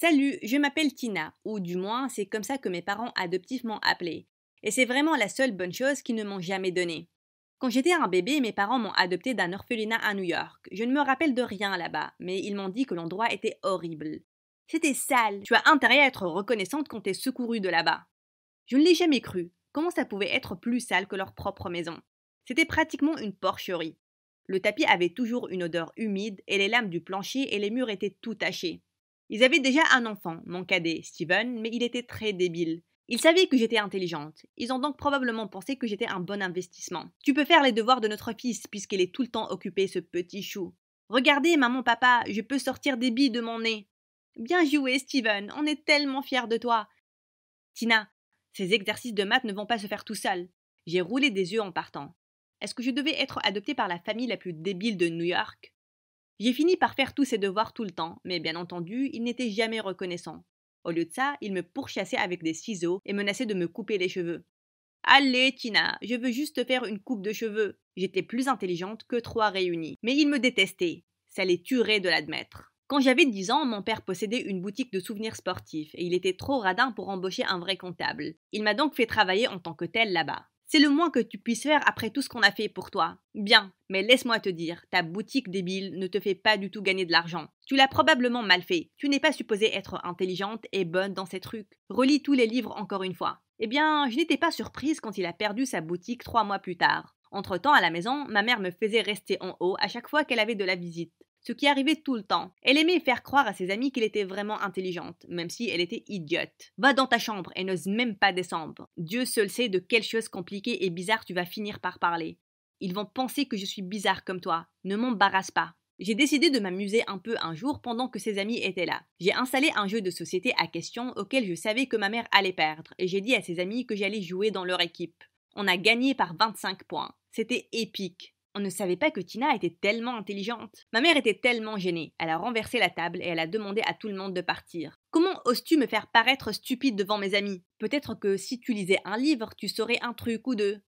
Salut, je m'appelle Tina, ou du moins c'est comme ça que mes parents adoptifs m'ont appelée. Et c'est vraiment la seule bonne chose qu'ils ne m'ont jamais donnée. Quand j'étais un bébé, mes parents m'ont adoptée d'un orphelinat à New York. Je ne me rappelle de rien là-bas, mais ils m'ont dit que l'endroit était horrible. C'était sale, tu as intérêt à être reconnaissante quand t'es secourue de là-bas. Je ne l'ai jamais cru. Comment ça pouvait être plus sale que leur propre maison C'était pratiquement une porcherie. Le tapis avait toujours une odeur humide et les lames du plancher et les murs étaient tout tachés. Ils avaient déjà un enfant, mon cadet, Steven, mais il était très débile. Ils savaient que j'étais intelligente. Ils ont donc probablement pensé que j'étais un bon investissement. Tu peux faire les devoirs de notre fils, puisqu'il est tout le temps occupé, ce petit chou. Regardez, maman, papa, je peux sortir des billes de mon nez. Bien joué, Steven, on est tellement fiers de toi. Tina, ces exercices de maths ne vont pas se faire tout seuls. J'ai roulé des yeux en partant. Est-ce que je devais être adoptée par la famille la plus débile de New York j'ai fini par faire tous ses devoirs tout le temps, mais bien entendu, il n'était jamais reconnaissant. Au lieu de ça, il me pourchassait avec des ciseaux et menaçait de me couper les cheveux. Allez, Tina, je veux juste faire une coupe de cheveux. J'étais plus intelligente que trois réunis. Mais il me détestait. Ça les tuerait de l'admettre. Quand j'avais 10 ans, mon père possédait une boutique de souvenirs sportifs et il était trop radin pour embaucher un vrai comptable. Il m'a donc fait travailler en tant que tel là-bas. C'est le moins que tu puisses faire après tout ce qu'on a fait pour toi. Bien, mais laisse-moi te dire, ta boutique débile ne te fait pas du tout gagner de l'argent. Tu l'as probablement mal fait. Tu n'es pas supposée être intelligente et bonne dans ces trucs. Relis tous les livres encore une fois. Eh bien, je n'étais pas surprise quand il a perdu sa boutique trois mois plus tard. Entre-temps, à la maison, ma mère me faisait rester en haut à chaque fois qu'elle avait de la visite ce qui arrivait tout le temps. Elle aimait faire croire à ses amis qu'elle était vraiment intelligente, même si elle était idiote. Va dans ta chambre et n'ose même pas descendre. Dieu seul sait de quelles choses compliquées et bizarres tu vas finir par parler. Ils vont penser que je suis bizarre comme toi. Ne m'embarrasse pas. J'ai décidé de m'amuser un peu un jour pendant que ses amis étaient là. J'ai installé un jeu de société à questions auquel je savais que ma mère allait perdre et j'ai dit à ses amis que j'allais jouer dans leur équipe. On a gagné par 25 points. C'était épique. On ne savait pas que Tina était tellement intelligente. Ma mère était tellement gênée. Elle a renversé la table et elle a demandé à tout le monde de partir. Comment oses-tu me faire paraître stupide devant mes amis Peut-être que si tu lisais un livre, tu saurais un truc ou deux.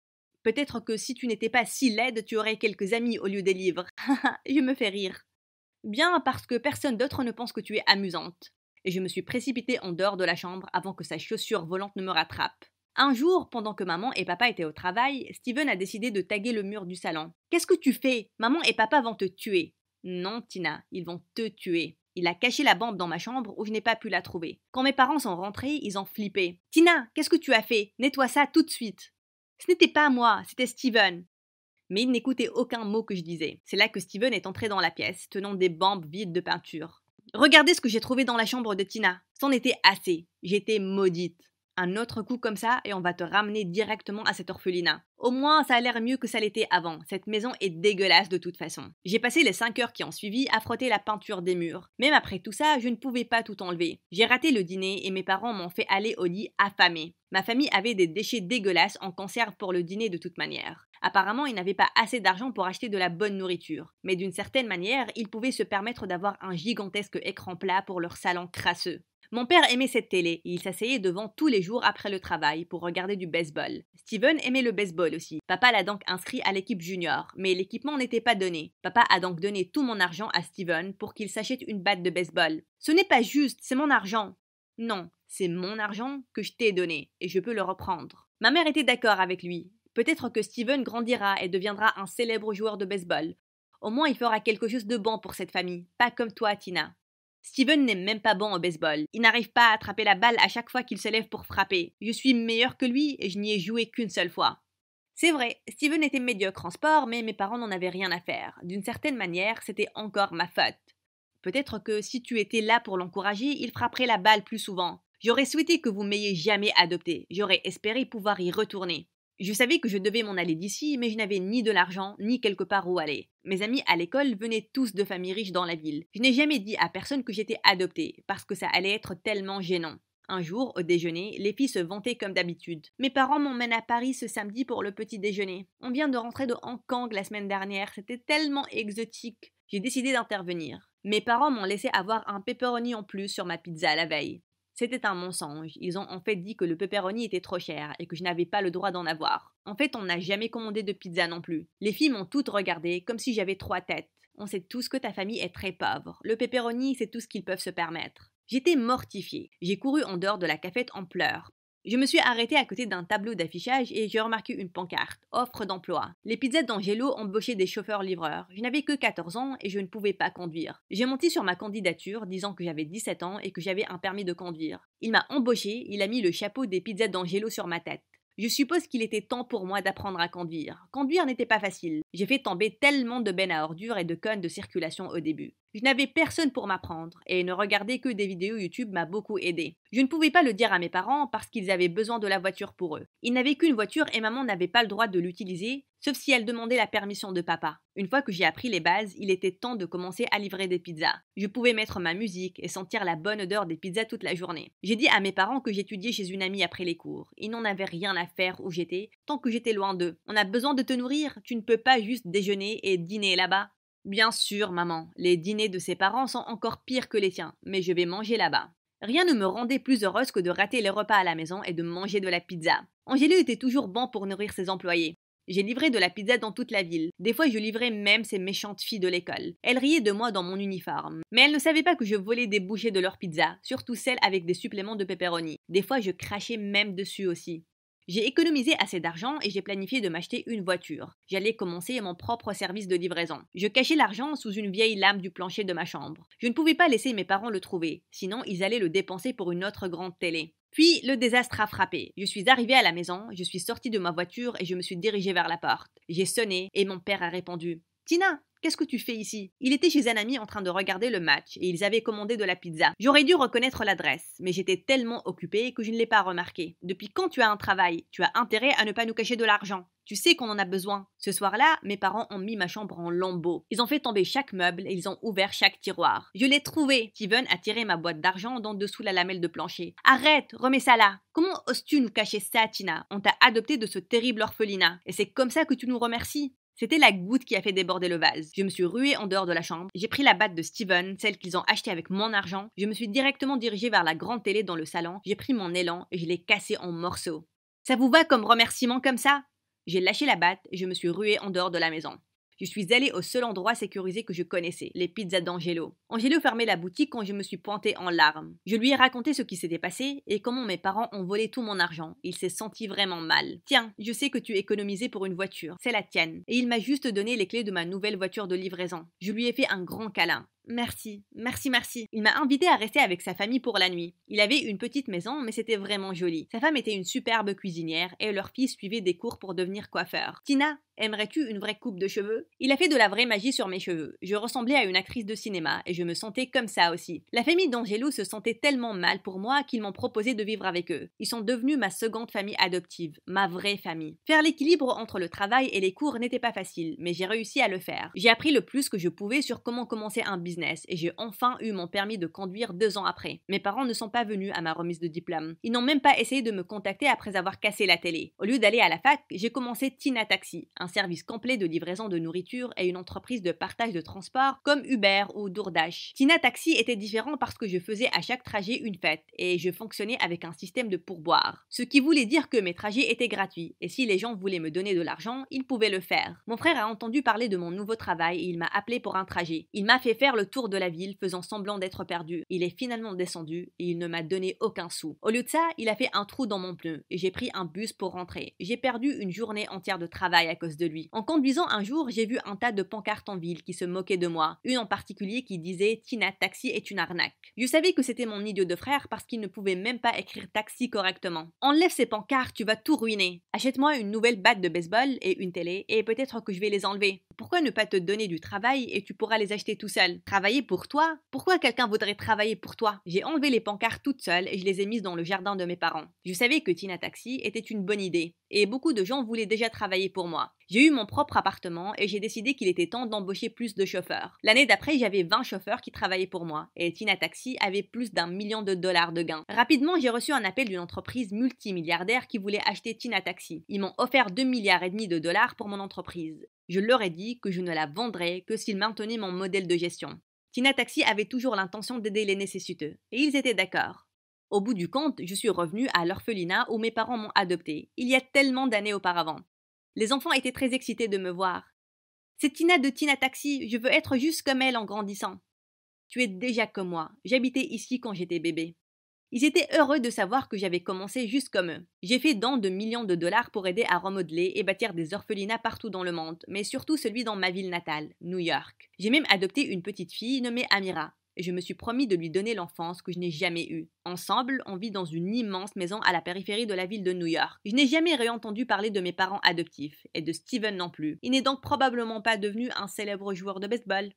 Peut-être que si tu n'étais pas si laide, tu aurais quelques amis au lieu des livres. je me fais rire. Bien parce que personne d'autre ne pense que tu es amusante. Et je me suis précipitée en dehors de la chambre avant que sa chaussure volante ne me rattrape. Un jour, pendant que maman et papa étaient au travail, Steven a décidé de taguer le mur du salon. Qu'est-ce que tu fais Maman et papa vont te tuer. Non, Tina, ils vont te tuer. Il a caché la bande dans ma chambre où je n'ai pas pu la trouver. Quand mes parents sont rentrés, ils ont flippé. Tina, qu'est-ce que tu as fait Nettoie ça tout de suite. Ce n'était pas moi, c'était Steven. Mais il n'écoutait aucun mot que je disais. C'est là que Steven est entré dans la pièce, tenant des bambes vides de peinture. Regardez ce que j'ai trouvé dans la chambre de Tina. C'en était assez. J'étais maudite un autre coup comme ça et on va te ramener directement à cet orphelinat. Au moins, ça a l'air mieux que ça l'était avant. Cette maison est dégueulasse de toute façon. J'ai passé les 5 heures qui ont suivi à frotter la peinture des murs. Même après tout ça, je ne pouvais pas tout enlever. J'ai raté le dîner et mes parents m'ont fait aller au lit affamé. Ma famille avait des déchets dégueulasses en conserve pour le dîner de toute manière. Apparemment, ils n'avaient pas assez d'argent pour acheter de la bonne nourriture. Mais d'une certaine manière, ils pouvaient se permettre d'avoir un gigantesque écran plat pour leur salon crasseux. Mon père aimait cette télé et il s'asseyait devant tous les jours après le travail pour regarder du baseball. Steven aimait le baseball aussi. Papa l'a donc inscrit à l'équipe junior, mais l'équipement n'était pas donné. Papa a donc donné tout mon argent à Steven pour qu'il s'achète une batte de baseball. Ce n'est pas juste, c'est mon argent. Non, c'est mon argent que je t'ai donné et je peux le reprendre. Ma mère était d'accord avec lui. Peut-être que Steven grandira et deviendra un célèbre joueur de baseball. Au moins, il fera quelque chose de bon pour cette famille, pas comme toi, Tina. Steven n'est même pas bon au baseball. Il n'arrive pas à attraper la balle à chaque fois qu'il se lève pour frapper. Je suis meilleur que lui et je n'y ai joué qu'une seule fois. C'est vrai, Steven était médiocre en sport, mais mes parents n'en avaient rien à faire. D'une certaine manière, c'était encore ma faute. Peut-être que si tu étais là pour l'encourager, il frapperait la balle plus souvent. J'aurais souhaité que vous m'ayez jamais adopté. J'aurais espéré pouvoir y retourner. Je savais que je devais m'en aller d'ici, mais je n'avais ni de l'argent, ni quelque part où aller. Mes amis à l'école venaient tous de familles riches dans la ville. Je n'ai jamais dit à personne que j'étais adoptée, parce que ça allait être tellement gênant. Un jour, au déjeuner, les filles se vantaient comme d'habitude. Mes parents m'emmènent à Paris ce samedi pour le petit déjeuner. On vient de rentrer de Hong Kong la semaine dernière, c'était tellement exotique. J'ai décidé d'intervenir. Mes parents m'ont laissé avoir un pepperoni en plus sur ma pizza la veille. C'était un mensonge. Ils ont en fait dit que le pepperoni était trop cher et que je n'avais pas le droit d'en avoir. En fait, on n'a jamais commandé de pizza non plus. Les filles m'ont toutes regardé comme si j'avais trois têtes. On sait tous que ta famille est très pauvre. Le pepperoni, c'est tout ce qu'ils peuvent se permettre. J'étais mortifiée. J'ai couru en dehors de la cafette en pleurs, je me suis arrêtée à côté d'un tableau d'affichage et j'ai remarqué une pancarte offre d'emploi. Les pizzas d'Angelo embauchaient des chauffeurs-livreurs. Je n'avais que 14 ans et je ne pouvais pas conduire. J'ai menti sur ma candidature disant que j'avais 17 ans et que j'avais un permis de conduire. Il m'a embauché, il a mis le chapeau des pizzettes d'Angelo sur ma tête. Je suppose qu'il était temps pour moi d'apprendre à conduire. Conduire n'était pas facile. J'ai fait tomber tellement de bennes à ordures et de connes de circulation au début. Je n'avais personne pour m'apprendre et ne regarder que des vidéos YouTube m'a beaucoup aidé. Je ne pouvais pas le dire à mes parents parce qu'ils avaient besoin de la voiture pour eux. Ils n'avaient qu'une voiture et maman n'avait pas le droit de l'utiliser, sauf si elle demandait la permission de papa. Une fois que j'ai appris les bases, il était temps de commencer à livrer des pizzas. Je pouvais mettre ma musique et sentir la bonne odeur des pizzas toute la journée. J'ai dit à mes parents que j'étudiais chez une amie après les cours. Ils n'en avaient rien à faire où j'étais, tant que j'étais loin d'eux. On a besoin de te nourrir, tu ne peux pas juste déjeuner et dîner là-bas. Bien sûr, maman, les dîners de ses parents sont encore pires que les tiens, mais je vais manger là-bas. Rien ne me rendait plus heureuse que de rater les repas à la maison et de manger de la pizza. Angélie était toujours bon pour nourrir ses employés. J'ai livré de la pizza dans toute la ville. Des fois, je livrais même ces méchantes filles de l'école. Elles riaient de moi dans mon uniforme. Mais elles ne savaient pas que je volais des bouchées de leur pizza, surtout celles avec des suppléments de pepperoni. Des fois, je crachais même dessus aussi. J'ai économisé assez d'argent et j'ai planifié de m'acheter une voiture. J'allais commencer mon propre service de livraison. Je cachais l'argent sous une vieille lame du plancher de ma chambre. Je ne pouvais pas laisser mes parents le trouver, sinon ils allaient le dépenser pour une autre grande télé. Puis le désastre a frappé. Je suis arrivée à la maison, je suis sortie de ma voiture et je me suis dirigée vers la porte. J'ai sonné et mon père a répondu Tina, Qu'est-ce que tu fais ici Il était chez un ami en train de regarder le match et ils avaient commandé de la pizza. J'aurais dû reconnaître l'adresse, mais j'étais tellement occupée que je ne l'ai pas remarqué. Depuis quand tu as un travail Tu as intérêt à ne pas nous cacher de l'argent. Tu sais qu'on en a besoin. Ce soir-là, mes parents ont mis ma chambre en lambeaux. Ils ont fait tomber chaque meuble et ils ont ouvert chaque tiroir. Je l'ai trouvé. Steven a tiré ma boîte d'argent dans dessous la lamelle de plancher. Arrête, remets ça là. Comment oses-tu nous cacher ça, Tina On t'a adopté de ce terrible orphelinat. Et c'est comme ça que tu nous remercies. C'était la goutte qui a fait déborder le vase. Je me suis ruée en dehors de la chambre, j'ai pris la batte de Steven, celle qu'ils ont achetée avec mon argent, je me suis directement dirigée vers la grande télé dans le salon, j'ai pris mon élan et je l'ai cassée en morceaux. Ça vous va comme remerciement comme ça J'ai lâché la batte et je me suis ruée en dehors de la maison. Je suis allée au seul endroit sécurisé que je connaissais, les pizzas d'Angelo. Angelo fermait la boutique quand je me suis pointée en larmes. Je lui ai raconté ce qui s'était passé et comment mes parents ont volé tout mon argent. Il s'est senti vraiment mal. Tiens, je sais que tu économisais pour une voiture, c'est la tienne. Et il m'a juste donné les clés de ma nouvelle voiture de livraison. Je lui ai fait un grand câlin. Merci, merci, merci. Il m'a invité à rester avec sa famille pour la nuit. Il avait une petite maison, mais c'était vraiment joli. Sa femme était une superbe cuisinière et leur fils suivait des cours pour devenir coiffeur. Tina, aimerais-tu une vraie coupe de cheveux Il a fait de la vraie magie sur mes cheveux. Je ressemblais à une actrice de cinéma et je me sentais comme ça aussi. La famille d'Angelo se sentait tellement mal pour moi qu'ils m'ont proposé de vivre avec eux. Ils sont devenus ma seconde famille adoptive, ma vraie famille. Faire l'équilibre entre le travail et les cours n'était pas facile, mais j'ai réussi à le faire. J'ai appris le plus que je pouvais sur comment commencer un business et j'ai enfin eu mon permis de conduire deux ans après. Mes parents ne sont pas venus à ma remise de diplôme. Ils n'ont même pas essayé de me contacter après avoir cassé la télé. Au lieu d'aller à la fac, j'ai commencé Tina Taxi, un service complet de livraison de nourriture et une entreprise de partage de transport comme Uber ou DoorDash. Tina Taxi était différent parce que je faisais à chaque trajet une fête et je fonctionnais avec un système de pourboire. Ce qui voulait dire que mes trajets étaient gratuits et si les gens voulaient me donner de l'argent, ils pouvaient le faire. Mon frère a entendu parler de mon nouveau travail et il m'a appelé pour un trajet. Il m'a fait faire le tour de la ville faisant semblant d'être perdu. Il est finalement descendu et il ne m'a donné aucun sou. Au lieu de ça, il a fait un trou dans mon pneu et j'ai pris un bus pour rentrer. J'ai perdu une journée entière de travail à cause de lui. En conduisant un jour, j'ai vu un tas de pancartes en ville qui se moquaient de moi. Une en particulier qui disait Tina Taxi est une arnaque. Je savais que c'était mon idiot de frère parce qu'il ne pouvait même pas écrire taxi correctement. Enlève ces pancartes, tu vas tout ruiner. Achète-moi une nouvelle batte de baseball et une télé et peut-être que je vais les enlever. Pourquoi ne pas te donner du travail et tu pourras les acheter tout seul Travailler pour toi Pourquoi quelqu'un voudrait travailler pour toi J'ai enlevé les pancartes toutes seules et je les ai mises dans le jardin de mes parents. Je savais que Tina Taxi était une bonne idée et beaucoup de gens voulaient déjà travailler pour moi. J'ai eu mon propre appartement et j'ai décidé qu'il était temps d'embaucher plus de chauffeurs. L'année d'après, j'avais 20 chauffeurs qui travaillaient pour moi et Tina Taxi avait plus d'un million de dollars de gains. Rapidement, j'ai reçu un appel d'une entreprise multimilliardaire qui voulait acheter Tina Taxi. Ils m'ont offert 2 milliards et demi de dollars pour mon entreprise je leur ai dit que je ne la vendrais que s'ils maintenaient mon modèle de gestion. Tina Taxi avait toujours l'intention d'aider les nécessiteux, et ils étaient d'accord. Au bout du compte, je suis revenue à l'orphelinat où mes parents m'ont adoptée, il y a tellement d'années auparavant. Les enfants étaient très excités de me voir. C'est Tina de Tina Taxi, je veux être juste comme elle en grandissant. Tu es déjà comme moi, j'habitais ici quand j'étais bébé. Ils étaient heureux de savoir que j'avais commencé juste comme eux. J'ai fait don de millions de dollars pour aider à remodeler et bâtir des orphelinats partout dans le monde, mais surtout celui dans ma ville natale, New York. J'ai même adopté une petite fille nommée Amira, je me suis promis de lui donner l'enfance que je n'ai jamais eue. Ensemble, on vit dans une immense maison à la périphérie de la ville de New York. Je n'ai jamais réentendu parler de mes parents adoptifs, et de Steven non plus. Il n'est donc probablement pas devenu un célèbre joueur de baseball.